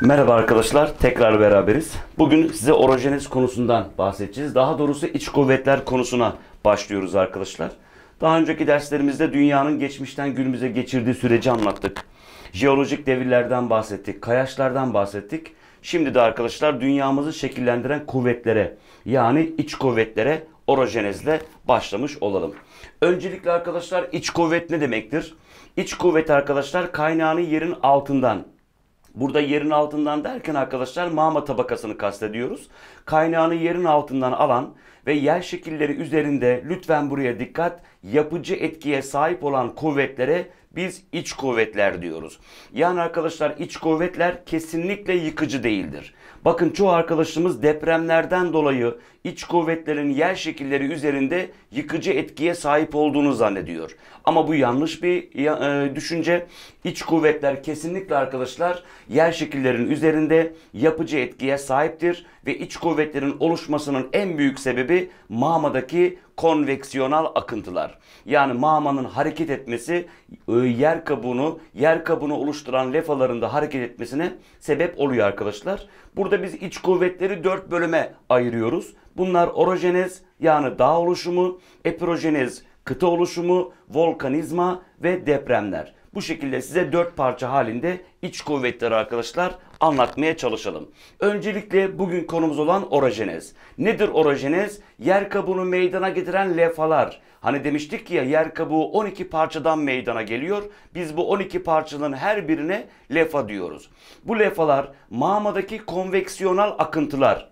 Merhaba arkadaşlar, tekrar beraberiz. Bugün size orojeniz konusundan bahsedeceğiz. Daha doğrusu iç kuvvetler konusuna başlıyoruz arkadaşlar. Daha önceki derslerimizde dünyanın geçmişten günümüze geçirdiği süreci anlattık. Jeolojik devirlerden bahsettik, kayaçlardan bahsettik. Şimdi de arkadaşlar dünyamızı şekillendiren kuvvetlere yani iç kuvvetlere orojenezle başlamış olalım. Öncelikle arkadaşlar iç kuvvet ne demektir? İç kuvvet arkadaşlar kaynağını yerin altından Burada yerin altından derken arkadaşlar mama tabakasını kastediyoruz. Kaynağını yerin altından alan ve yer şekilleri üzerinde lütfen buraya dikkat yapıcı etkiye sahip olan kuvvetlere biz iç kuvvetler diyoruz. Yani arkadaşlar iç kuvvetler kesinlikle yıkıcı değildir. Bakın çoğu arkadaşımız depremlerden dolayı iç kuvvetlerin yer şekilleri üzerinde yıkıcı etkiye sahip olduğunu zannediyor. Ama bu yanlış bir e, düşünce. İç kuvvetler kesinlikle arkadaşlar yer şekillerinin üzerinde yapıcı etkiye sahiptir ve iç kuvvetlerin oluşmasının en büyük sebebi mağmadaki konveksiyonal akıntılar. Yani mağmanın hareket etmesi e, yer kabuğunu, yer kabuğunu oluşturan lefalarında hareket etmesine sebep oluyor arkadaşlar. Burada biz iç kuvvetleri dört bölüme ayırıyoruz. Bunlar orojenez yani dağ oluşumu, epirojenez kıta oluşumu, volkanizma ve depremler. Bu şekilde size dört parça halinde iç kuvvetleri arkadaşlar anlatmaya çalışalım. Öncelikle bugün konumuz olan orojenez. Nedir orojenez? Yer kabuğunu meydana getiren levhalar. Hani demiştik ki ya yer kabuğu 12 parçadan meydana geliyor. Biz bu 12 parçanın her birine lefa diyoruz. Bu lefalar mağmadaki konveksiyonal akıntılar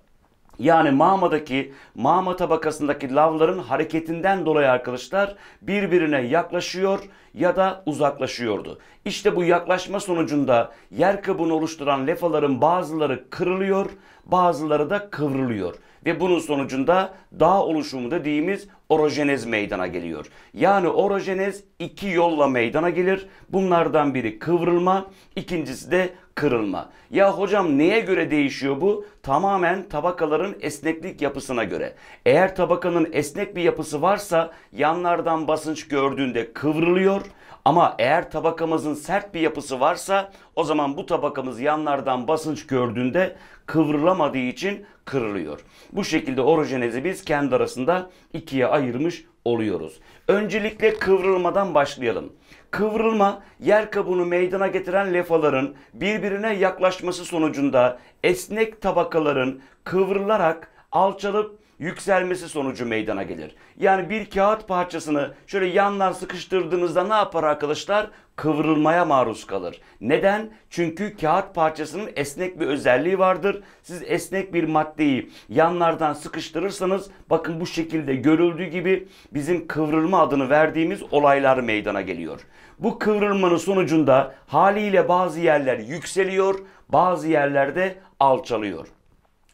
yani Mağmadaki Mağma tabakasındaki lavların hareketinden dolayı arkadaşlar birbirine yaklaşıyor ya da uzaklaşıyordu. İşte bu yaklaşma sonucunda yer kabuğunu oluşturan lefaların bazıları kırılıyor, bazıları da kıvrılıyor. Ve bunun sonucunda dağ oluşumu dediğimiz orojenez meydana geliyor. Yani orojenez iki yolla meydana gelir. Bunlardan biri kıvrılma, ikincisi de kırılma. Ya hocam neye göre değişiyor bu? Tamamen tabakaların esneklik yapısına göre. Eğer tabakanın esnek bir yapısı varsa yanlardan basınç gördüğünde kıvrılıyor. Ama eğer tabakamızın sert bir yapısı varsa o zaman bu tabakamız yanlardan basınç gördüğünde kıvrılamadığı için kırılıyor. Bu şekilde orojenezi biz kendi arasında ikiye ayırmış oluyoruz. Öncelikle kıvrılmadan başlayalım. Kıvrılma yer kabuğunu meydana getiren lefaların birbirine yaklaşması sonucunda esnek tabakaların kıvrılarak alçalıp yükselmesi sonucu meydana gelir. Yani bir kağıt parçasını şöyle yanlar sıkıştırdığınızda ne yapar arkadaşlar? Kıvrılmaya maruz kalır. Neden? Çünkü kağıt parçasının esnek bir özelliği vardır. Siz esnek bir maddeyi yanlardan sıkıştırırsanız bakın bu şekilde görüldüğü gibi bizim kıvrılma adını verdiğimiz olaylar meydana geliyor. Bu kıvrılmanın sonucunda haliyle bazı yerler yükseliyor, bazı yerlerde alçalıyor.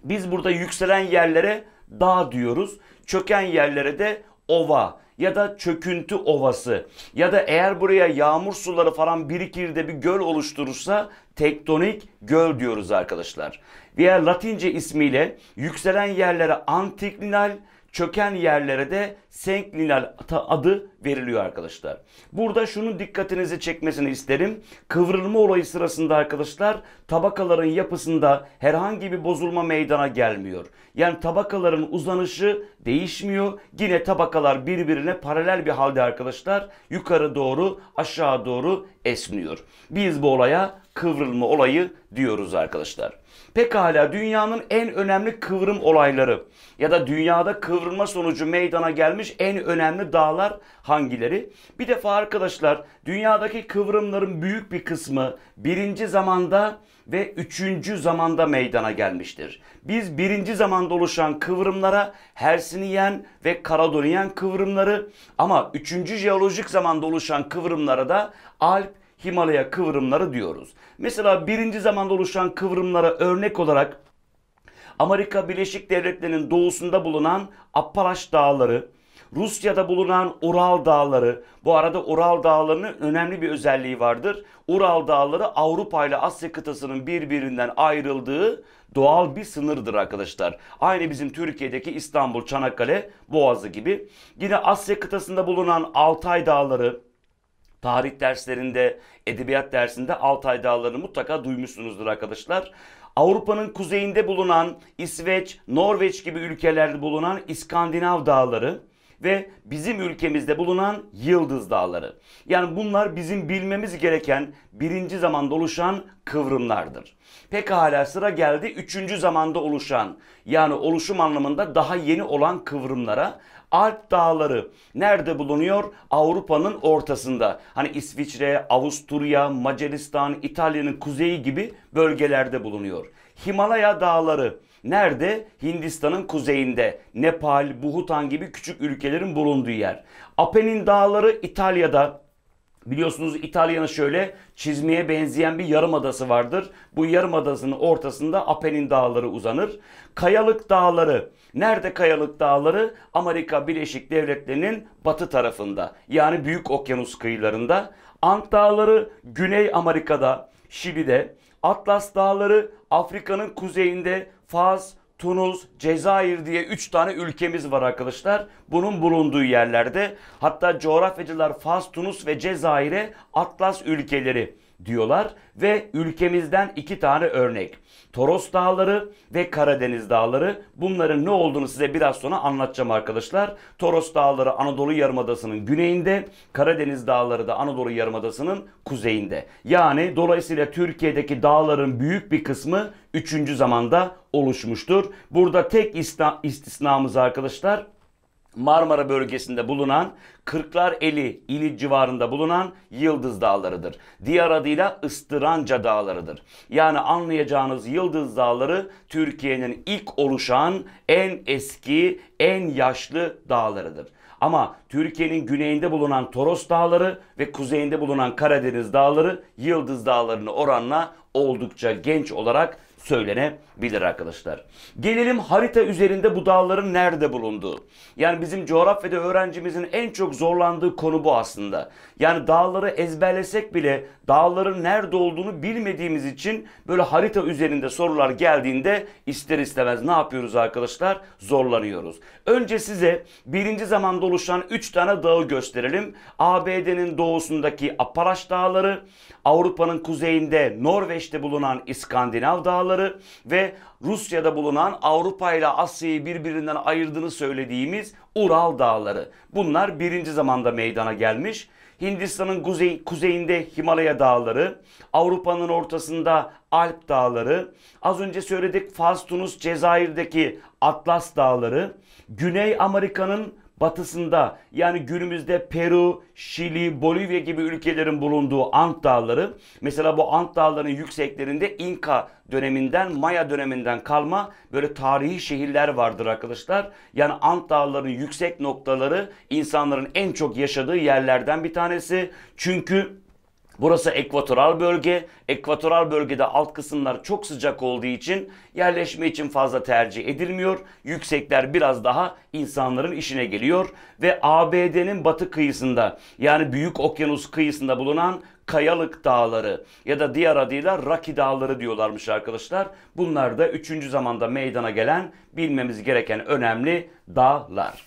Biz burada yükselen yerlere dağ diyoruz. Çöken yerlere de ova ya da çöküntü ovası ya da eğer buraya yağmur suları falan birikir de bir göl oluşturursa tektonik göl diyoruz arkadaşlar. Veya Latince ismiyle yükselen yerlere antiklinal çöken yerlere de senklinal adı veriliyor arkadaşlar. Burada şunun dikkatinizi çekmesini isterim. Kıvrılma olayı sırasında arkadaşlar tabakaların yapısında herhangi bir bozulma meydana gelmiyor. Yani tabakaların uzanışı değişmiyor. Yine tabakalar birbirine paralel bir halde arkadaşlar yukarı doğru aşağı doğru esniyor. Biz bu olaya kıvrılma olayı diyoruz arkadaşlar. Pekala dünyanın en önemli kıvrım olayları ya da dünyada kıvrılma sonucu meydana gelmiş en önemli dağlar hangileri? Bir defa arkadaşlar dünyadaki kıvrımların büyük bir kısmı birinci zamanda ve üçüncü zamanda meydana gelmiştir. Biz birinci zamanda oluşan kıvrımlara Hersiniyen ve Karadoniyen kıvrımları ama üçüncü jeolojik zamanda oluşan kıvrımlara da Alp Himalaya kıvrımları diyoruz. Mesela birinci zamanda oluşan kıvrımlara örnek olarak Amerika Birleşik Devletleri'nin doğusunda bulunan Appalaç Dağları, Rusya'da bulunan Ural Dağları, bu arada Ural Dağları'nın önemli bir özelliği vardır. Ural Dağları Avrupa ile Asya kıtasının birbirinden ayrıldığı doğal bir sınırdır arkadaşlar. Aynı bizim Türkiye'deki İstanbul, Çanakkale, Boğazı gibi. Yine Asya kıtasında bulunan Altay Dağları, tarih derslerinde, edebiyat dersinde Altay Dağları'nı mutlaka duymuşsunuzdur arkadaşlar. Avrupa'nın kuzeyinde bulunan İsveç, Norveç gibi ülkelerde bulunan İskandinav dağları ve bizim ülkemizde bulunan Yıldız Dağları. Yani bunlar bizim bilmemiz gereken birinci zamanda oluşan kıvrımlardır. Pekala sıra geldi üçüncü zamanda oluşan yani oluşum anlamında daha yeni olan kıvrımlara Alp dağları nerede bulunuyor? Avrupa'nın ortasında. Hani İsviçre, Avusturya, Macaristan, İtalya'nın kuzeyi gibi bölgelerde bulunuyor. Himalaya dağları Nerede? Hindistan'ın kuzeyinde. Nepal, Bhutan gibi küçük ülkelerin bulunduğu yer. Apenin dağları İtalya'da. Biliyorsunuz İtalya'nın şöyle çizmeye benzeyen bir yarım adası vardır. Bu yarım adasının ortasında Apenin dağları uzanır. Kayalık dağları Nerede Kayalık Dağları? Amerika Birleşik Devletleri'nin batı tarafında yani Büyük Okyanus kıyılarında. Ant Dağları Güney Amerika'da, Şili'de. Atlas Dağları Afrika'nın kuzeyinde Fas, Tunus, Cezayir diye 3 tane ülkemiz var arkadaşlar. Bunun bulunduğu yerlerde hatta coğrafyacılar Fas, Tunus ve Cezayir'e Atlas ülkeleri diyorlar ve ülkemizden iki tane örnek. Toros Dağları ve Karadeniz Dağları. Bunların ne olduğunu size biraz sonra anlatacağım arkadaşlar. Toros Dağları Anadolu Yarımadası'nın güneyinde, Karadeniz Dağları da Anadolu Yarımadası'nın kuzeyinde. Yani dolayısıyla Türkiye'deki dağların büyük bir kısmı 3. zamanda oluşmuştur. Burada tek istisnamız arkadaşlar Marmara bölgesinde bulunan Kırklareli ili civarında bulunan Yıldız Dağları'dır. Diğer adıyla Istıranca Dağları'dır. Yani anlayacağınız Yıldız Dağları Türkiye'nin ilk oluşan en eski, en yaşlı dağlarıdır. Ama Türkiye'nin güneyinde bulunan Toros Dağları ve kuzeyinde bulunan Karadeniz Dağları Yıldız Dağları'nı oranla oldukça genç olarak söylenebilir arkadaşlar. Gelelim harita üzerinde bu dağların nerede bulunduğu. Yani bizim coğrafyada öğrencimizin en çok zorlandığı konu bu aslında. Yani dağları ezberlesek bile dağların nerede olduğunu bilmediğimiz için böyle harita üzerinde sorular geldiğinde ister istemez ne yapıyoruz arkadaşlar? Zorlanıyoruz. Önce size birinci zamanda oluşan 3 tane dağı gösterelim. ABD'nin doğusundaki Apalaş Dağları, Avrupa'nın kuzeyinde Norveç'te bulunan İskandinav Dağları, Amerikalıları ve Rusya'da bulunan Avrupa ile Asya'yı birbirinden ayırdığını söylediğimiz Ural Dağları. Bunlar birinci zamanda meydana gelmiş. Hindistan'ın kuzey, kuzeyinde Himalaya dağları, Avrupa'nın ortasında Alp dağları, az önce söyledik Fas, Tunus, Cezayir'deki Atlas dağları, Güney Amerika'nın batısında yani günümüzde Peru, Şili, Bolivya gibi ülkelerin bulunduğu Ant Dağları mesela bu Ant Dağları'nın yükseklerinde İnka döneminden, Maya döneminden kalma böyle tarihi şehirler vardır arkadaşlar. Yani Ant Dağları'nın yüksek noktaları insanların en çok yaşadığı yerlerden bir tanesi. Çünkü Burası ekvatoral bölge. Ekvatoral bölgede alt kısımlar çok sıcak olduğu için yerleşme için fazla tercih edilmiyor. Yüksekler biraz daha insanların işine geliyor ve ABD'nin batı kıyısında yani Büyük Okyanus kıyısında bulunan Kayalık Dağları ya da diğer adıyla Raki Dağları diyorlarmış arkadaşlar. Bunlar da 3. zamanda meydana gelen bilmemiz gereken önemli dağlar.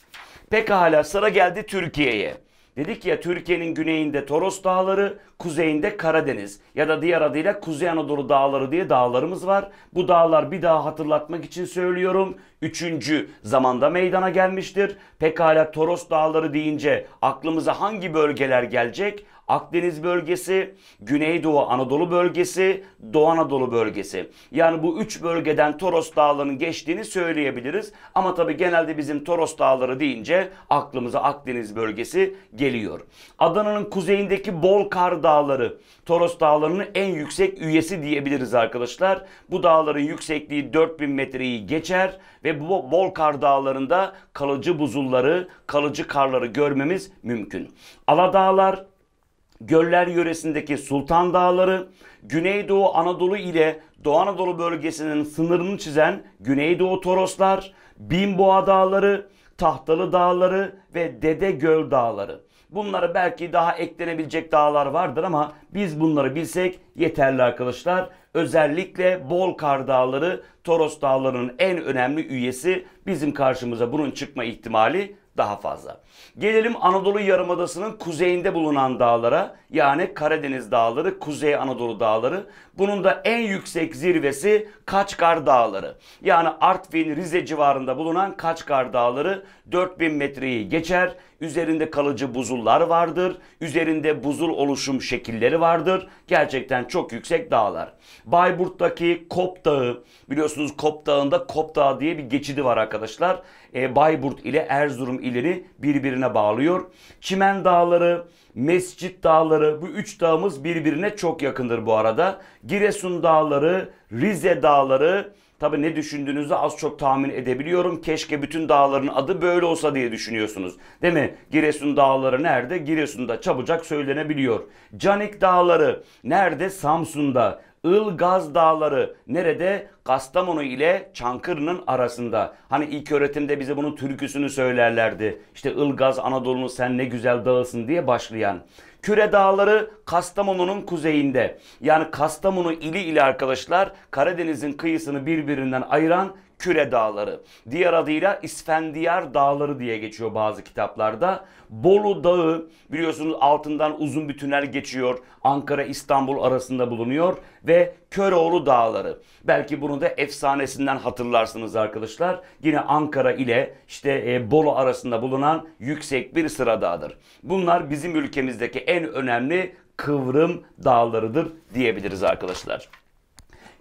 Pekala sıra geldi Türkiye'ye. Dedik ya Türkiye'nin güneyinde Toros Dağları, kuzeyinde Karadeniz ya da diğer adıyla Kuzey Anadolu Dağları diye dağlarımız var. Bu dağlar bir daha hatırlatmak için söylüyorum. Üçüncü zamanda meydana gelmiştir. Pekala Toros Dağları deyince aklımıza hangi bölgeler gelecek? Akdeniz bölgesi, Güneydoğu Anadolu bölgesi, Doğu Anadolu bölgesi. Yani bu üç bölgeden Toros Dağları'nın geçtiğini söyleyebiliriz. Ama tabi genelde bizim Toros Dağları deyince aklımıza Akdeniz bölgesi geliyor. Adana'nın kuzeyindeki Bolkar Dağları, Toros Dağları'nın en yüksek üyesi diyebiliriz arkadaşlar. Bu dağların yüksekliği 4000 metreyi geçer ve bu Bolkar Dağları'nda kalıcı buzulları, kalıcı karları görmemiz mümkün. Aladağlar, Göller yöresindeki Sultan Dağları, Güneydoğu Anadolu ile Doğu Anadolu bölgesinin sınırını çizen Güneydoğu Toroslar, Binboğa Dağları, Tahtalı Dağları ve Dede Göl Dağları. Bunları belki daha eklenebilecek dağlar vardır ama biz bunları bilsek yeterli arkadaşlar. Özellikle Bolkar Dağları, Toros Dağları'nın en önemli üyesi bizim karşımıza bunun çıkma ihtimali daha fazla. Gelelim Anadolu Yarımadası'nın kuzeyinde bulunan dağlara yani Karadeniz Dağları, Kuzey Anadolu Dağları. Bunun da en yüksek zirvesi Kaçkar Dağları. Yani Artvin, Rize civarında bulunan Kaçkar Dağları 4000 metreyi geçer. Üzerinde kalıcı buzullar vardır. Üzerinde buzul oluşum şekilleri vardır. Gerçekten çok yüksek dağlar. Bayburt'taki Kop Dağı biliyorsunuz Kop Dağı'nda Kop Dağı diye bir geçidi var arkadaşlar. E, Bayburt ile Erzurum ileri birbirine bağlıyor. Çimen Dağları, Mescit Dağları bu üç dağımız birbirine çok yakındır bu arada. Giresun Dağları, Rize Dağları, Tabi ne düşündüğünüzü az çok tahmin edebiliyorum. Keşke bütün dağların adı böyle olsa diye düşünüyorsunuz. Değil mi? Giresun dağları nerede? Giresun'da çabucak söylenebiliyor. Canik dağları nerede? Samsun'da. Ilgaz Dağları nerede? Kastamonu ile Çankırı'nın arasında. Hani ilk öğretimde bize bunun türküsünü söylerlerdi. İşte Ilgaz Anadolu'nun sen ne güzel dağısın diye başlayan. Küre Dağları Kastamonu'nun kuzeyinde. Yani Kastamonu ili ile arkadaşlar Karadeniz'in kıyısını birbirinden ayıran Küre Dağları. Diğer adıyla İsfendiyar Dağları diye geçiyor bazı kitaplarda. Bolu Dağı biliyorsunuz altından uzun bir tünel geçiyor. Ankara İstanbul arasında bulunuyor ve Köroğlu Dağları. Belki bunu da efsanesinden hatırlarsınız arkadaşlar. Yine Ankara ile işte e, Bolu arasında bulunan yüksek bir sıra dağdır. Bunlar bizim ülkemizdeki en önemli kıvrım dağlarıdır diyebiliriz arkadaşlar.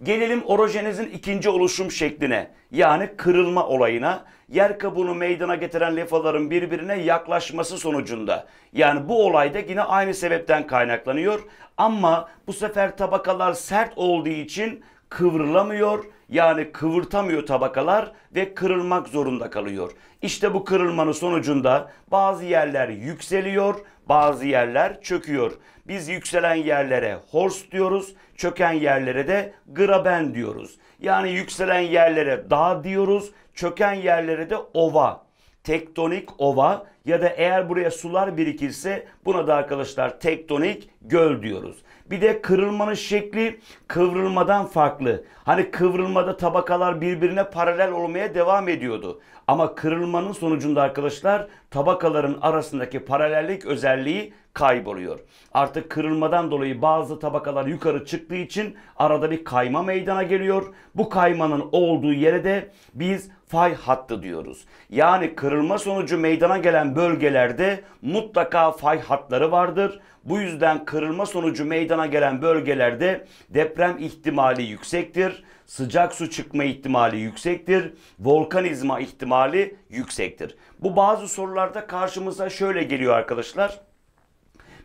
Gelelim orojenezin ikinci oluşum şekline yani kırılma olayına yer kabuğunu meydana getiren lefaların birbirine yaklaşması sonucunda. Yani bu olayda yine aynı sebepten kaynaklanıyor ama bu sefer tabakalar sert olduğu için kıvrılamıyor yani kıvırtamıyor tabakalar ve kırılmak zorunda kalıyor. İşte bu kırılmanın sonucunda bazı yerler yükseliyor, bazı yerler çöküyor. Biz yükselen yerlere horst diyoruz, Çöken yerlere de graben diyoruz. Yani yükselen yerlere dağ diyoruz. Çöken yerlere de ova, tektonik ova ya da eğer buraya sular birikirse buna da arkadaşlar tektonik göl diyoruz. Bir de kırılmanın şekli kıvrılmadan farklı. Hani kıvrılmada tabakalar birbirine paralel olmaya devam ediyordu. Ama kırılmanın sonucunda arkadaşlar tabakaların arasındaki paralellik özelliği kayboluyor. Artık kırılmadan dolayı bazı tabakalar yukarı çıktığı için arada bir kayma meydana geliyor. Bu kaymanın olduğu yere de biz fay hattı diyoruz. Yani kırılma sonucu meydana gelen bölgelerde mutlaka fay hatları vardır. Bu yüzden kırılma sonucu meydana gelen bölgelerde deprem ihtimali yüksektir. Sıcak su çıkma ihtimali yüksektir. Volkanizma ihtimali yüksektir. Bu bazı sorularda karşımıza şöyle geliyor arkadaşlar.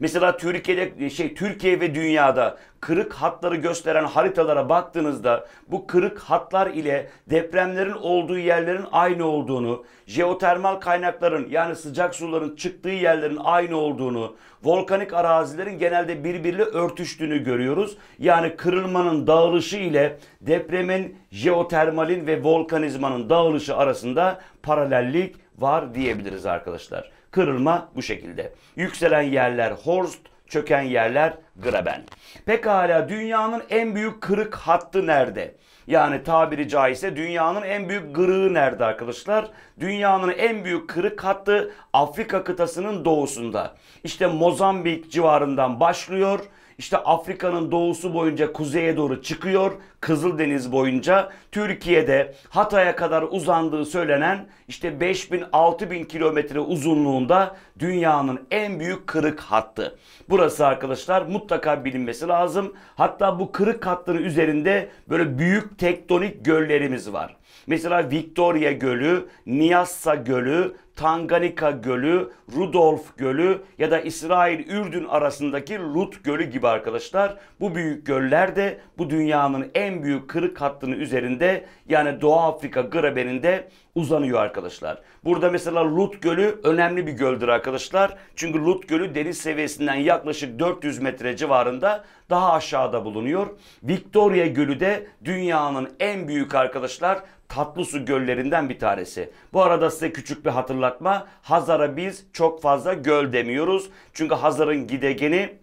Mesela Türkiye'de şey Türkiye ve dünyada kırık hatları gösteren haritalara baktığınızda bu kırık hatlar ile depremlerin olduğu yerlerin aynı olduğunu, jeotermal kaynakların yani sıcak suların çıktığı yerlerin aynı olduğunu, volkanik arazilerin genelde birbiriyle örtüştüğünü görüyoruz. Yani kırılmanın dağılışı ile depremin, jeotermalin ve volkanizmanın dağılışı arasında paralellik var diyebiliriz arkadaşlar. Kırılma bu şekilde. Yükselen yerler Horst, çöken yerler Graben. Pekala dünyanın en büyük kırık hattı nerede? Yani tabiri caizse dünyanın en büyük gırığı nerede arkadaşlar? Dünyanın en büyük kırık hattı Afrika kıtasının doğusunda. İşte Mozambik civarından başlıyor. İşte Afrika'nın doğusu boyunca kuzeye doğru çıkıyor. Kızıldeniz boyunca Türkiye'de Hatay'a kadar uzandığı söylenen işte 5000-6000 kilometre uzunluğunda dünyanın en büyük kırık hattı. Burası arkadaşlar mutlaka bilinmesi lazım. Hatta bu kırık hattının üzerinde böyle büyük tektonik göllerimiz var. Mesela Victoria Gölü, Niassa Gölü, Tanganika Gölü, Rudolf Gölü ya da İsrail-Ürdün arasındaki Lut Gölü gibi arkadaşlar. Bu büyük göller de bu dünyanın en büyük kırık hattının üzerinde yani Doğu Afrika grabeninde uzanıyor arkadaşlar. Burada mesela Lut Gölü önemli bir göldür arkadaşlar. Çünkü Lut Gölü deniz seviyesinden yaklaşık 400 metre civarında daha aşağıda bulunuyor. Victoria Gölü de dünyanın en büyük arkadaşlar tatlı su göllerinden bir tanesi. Bu arada size küçük bir hatırlatma hatırlatma. Hazara biz çok fazla göl demiyoruz. Çünkü Hazar'ın gidegeni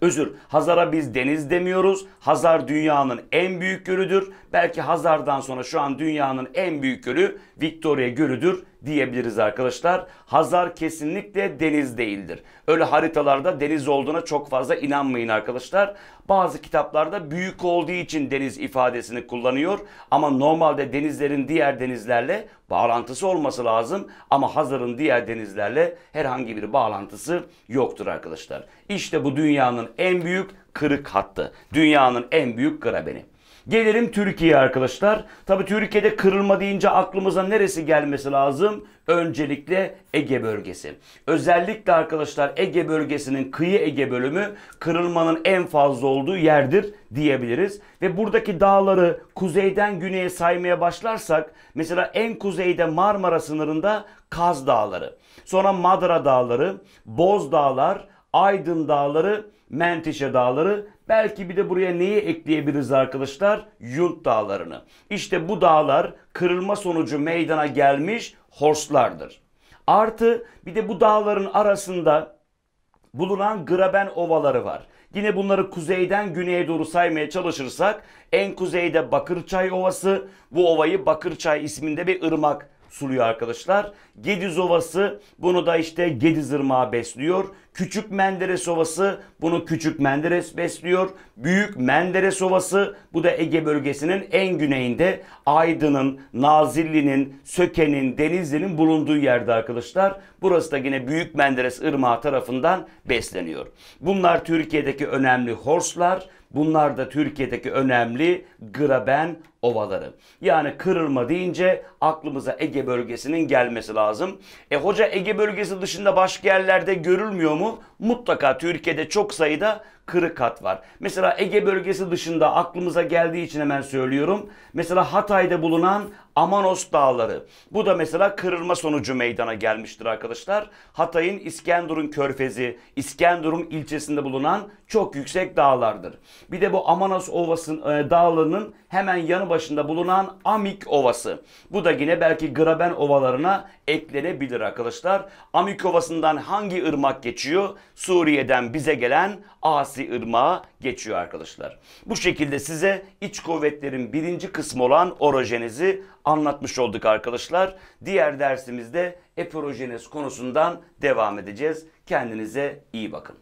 Özür, Hazar'a biz deniz demiyoruz. Hazar dünyanın en büyük gölüdür. Belki Hazar'dan sonra şu an dünyanın en büyük gölü Victoria Gölü'dür diyebiliriz arkadaşlar. Hazar kesinlikle deniz değildir. Öyle haritalarda deniz olduğuna çok fazla inanmayın arkadaşlar. Bazı kitaplarda büyük olduğu için deniz ifadesini kullanıyor. Ama normalde denizlerin diğer denizlerle bağlantısı olması lazım. Ama Hazar'ın diğer denizlerle herhangi bir bağlantısı yoktur arkadaşlar. İşte bu dünyanın en büyük kırık hattı. Dünyanın en büyük grabeni. Gelelim Türkiye arkadaşlar. Tabi Türkiye'de kırılma deyince aklımıza neresi gelmesi lazım? Öncelikle Ege bölgesi. Özellikle arkadaşlar Ege bölgesinin kıyı Ege bölümü kırılmanın en fazla olduğu yerdir diyebiliriz. Ve buradaki dağları kuzeyden güneye saymaya başlarsak mesela en kuzeyde Marmara sınırında Kaz Dağları, sonra Madra Dağları, Boz Dağlar, Aydın Dağları, Menteşe Dağları Belki bir de buraya neyi ekleyebiliriz arkadaşlar? Yunt dağlarını. İşte bu dağlar kırılma sonucu meydana gelmiş horslardır. Artı bir de bu dağların arasında bulunan Graben ovaları var. Yine bunları kuzeyden güneye doğru saymaya çalışırsak en kuzeyde Bakırçay Ovası. Bu ovayı Bakırçay isminde bir ırmak suluyor arkadaşlar. Gediz Ovası bunu da işte Gediz Irmağı besliyor. Küçük Menderes Ovası bunu Küçük Menderes besliyor. Büyük Menderes Ovası bu da Ege bölgesinin en güneyinde Aydın'ın, Nazilli'nin, Söke'nin, Denizli'nin bulunduğu yerde arkadaşlar. Burası da yine Büyük Menderes Irmağı tarafından besleniyor. Bunlar Türkiye'deki önemli horslar. Bunlar da Türkiye'deki önemli graben ovaları. Yani kırılma deyince aklımıza Ege bölgesinin gelmesi lazım. E hoca Ege bölgesi dışında başka yerlerde görülmüyor mu? mutlaka Türkiye'de çok sayıda kırık hat var. Mesela Ege bölgesi dışında aklımıza geldiği için hemen söylüyorum. Mesela Hatay'da bulunan Amanos Dağları. Bu da mesela kırılma sonucu meydana gelmiştir arkadaşlar. Hatay'ın İskenderun Körfezi, İskenderun ilçesinde bulunan çok yüksek dağlardır. Bir de bu Amanos Ovası'nın e, dağlarının hemen yanı başında bulunan Amik Ovası. Bu da yine belki Graben Ovalarına eklenebilir arkadaşlar. Amik Ovası'ndan hangi ırmak geçiyor? Suriye'den bize gelen Asi Asli Irmağı geçiyor arkadaşlar. Bu şekilde size iç kuvvetlerin birinci kısmı olan orojenizi anlatmış olduk arkadaşlar. Diğer dersimizde epirojenez konusundan devam edeceğiz. Kendinize iyi bakın.